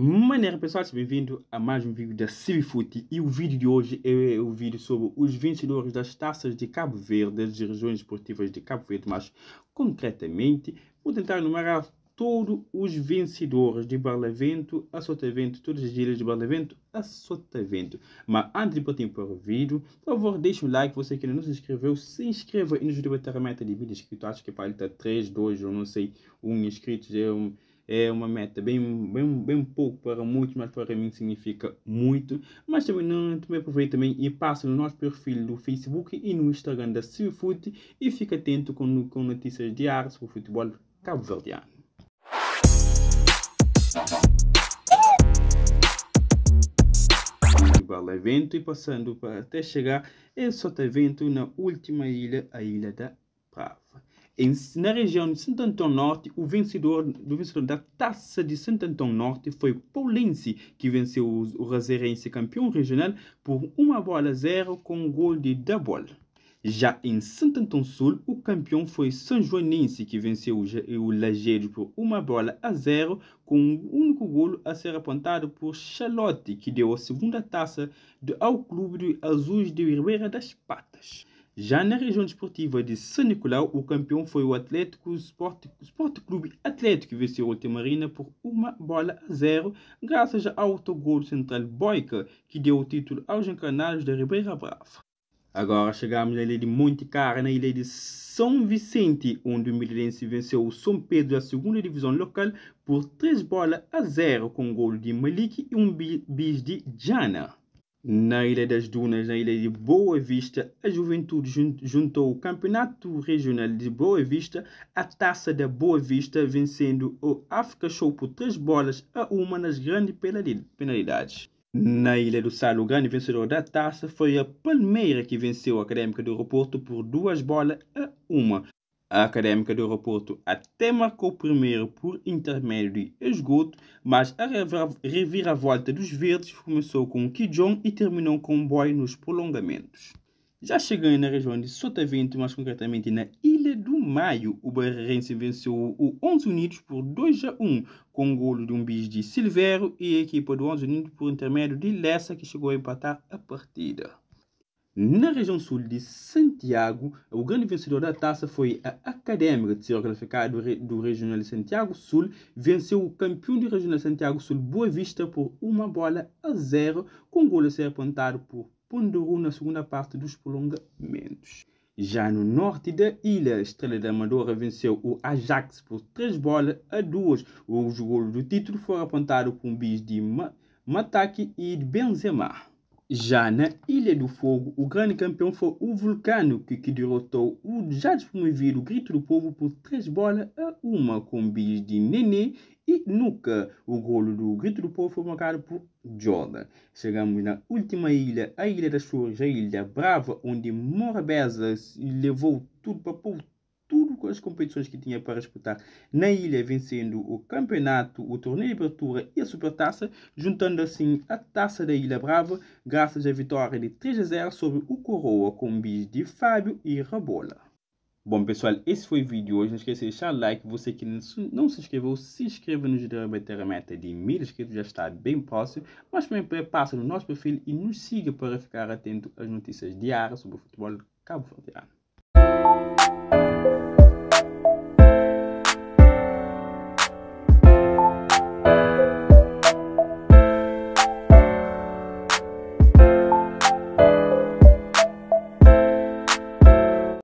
Maneira pessoal, seja bem-vindo a mais um vídeo da Civifute e o vídeo de hoje é o vídeo sobre os vencedores das taças de Cabo Verde, das regiões esportivas de Cabo Verde, mas concretamente vou tentar enumerar todos os vencedores de Barlavento a Sotavento, todas as ilhas de Barlavento a Sotavento. Mas antes de partir para o vídeo, por favor, deixe um like. Você que ainda não se inscreveu, se inscreva e nos ajude a bater a meta de mil inscritos. Acho que para ele 3, 2, eu não sei, um inscrito. É um, é uma meta bem, bem, bem pouco para muitos, mas para mim significa muito. Mas também, não, também também e passa no nosso perfil do Facebook e no Instagram da Seafood e fica atento com, com notícias diárias sobre o futebol cabo-verdiano. Portugal evento é e passando para até chegar é em outro evento na última ilha, a Ilha da Prava. Em, na região de Santo Antão Norte, o vencedor, do vencedor da Taça de Santo Antão Norte foi Paulense, que venceu o, o Razeirense campeão regional por uma bola a zero com um gol de Dabol. Já em Santo Antão Sul, o campeão foi São Joanense, que venceu o Lajeiro por uma bola a zero, com um único golo a ser apontado por Charlotte, que deu a segunda taça ao clube de Azuis de Ribeira das Patas. Já na região desportiva é de São Nicolau, o campeão foi o Atlético Sport, Sport Clube Atlético, que venceu o Ultramarina por uma bola a zero, graças ao autogol central Boica, que deu o título aos encarnados da Ribeira Brava. Agora chegamos na ilha de Monte Cara, na ilha de São Vicente, onde o Milense venceu o São Pedro da segunda divisão local por 3 bolas a 0 com um gol de Malik e um bis de Jana. Na Ilha das Dunas, na Ilha de Boa Vista, a juventude juntou o Campeonato Regional de Boa Vista à Taça da Boa Vista, vencendo o África Show por 3 bolas a uma nas grandes penalidades. Na Ilha do Sal, o grande vencedor da taça foi a Palmeira, que venceu a Académica do Aeroporto por duas bolas a uma a acadêmica do aeroporto até marcou primeiro por intermédio de esgoto, mas a reviravolta dos verdes começou com Kijong e terminou com Boy nos prolongamentos. Já chegando na região de Sotavento, mais concretamente na Ilha do Maio, o Barreirense venceu o 11 Unidos por 2 a 1, com o golo de um bis de Silvero e a equipa do 11 Unidos por intermédio de Lessa, que chegou a empatar a partida. Na região sul de Santiago, o grande vencedor da taça foi a Académica de Ciro qualificado do Regional de Santiago Sul. Venceu o campeão do Regional de Santiago Sul Boa Vista por uma bola a zero, com o gol a ser apontado por Ponduru na segunda parte dos prolongamentos. Já no norte da ilha, a Estrela da Amadora venceu o Ajax por três bolas a duas. O golo do título foi apontado por um bis de Mataki e de Benzema. Já na Ilha do Fogo, o grande campeão foi o Vulcano, que, que derrotou o já despromovido Grito do Povo por três bolas a uma com bis de Nenê e Nuca. O golo do Grito do Povo foi marcado por Joda. Chegamos na última ilha, a Ilha das Flores, a Ilha Brava, onde Morabeza levou tudo para Porto as competições que tinha para disputar na ilha, vencendo o campeonato, o torneio de abertura e a supertaça, juntando assim a taça da Ilha Brava, graças à vitória de 3 a 0 sobre o Coroa com bis de Fábio e Rabola. Bom pessoal, esse foi o vídeo hoje. Não esqueça de deixar like. Você que não se inscreveu, se inscreva no Judeira Bater a meta de mil inscritos, já está bem próximo. Mas também passa no nosso perfil e nos siga para ficar atento às notícias diárias sobre o futebol cabo-verdiano.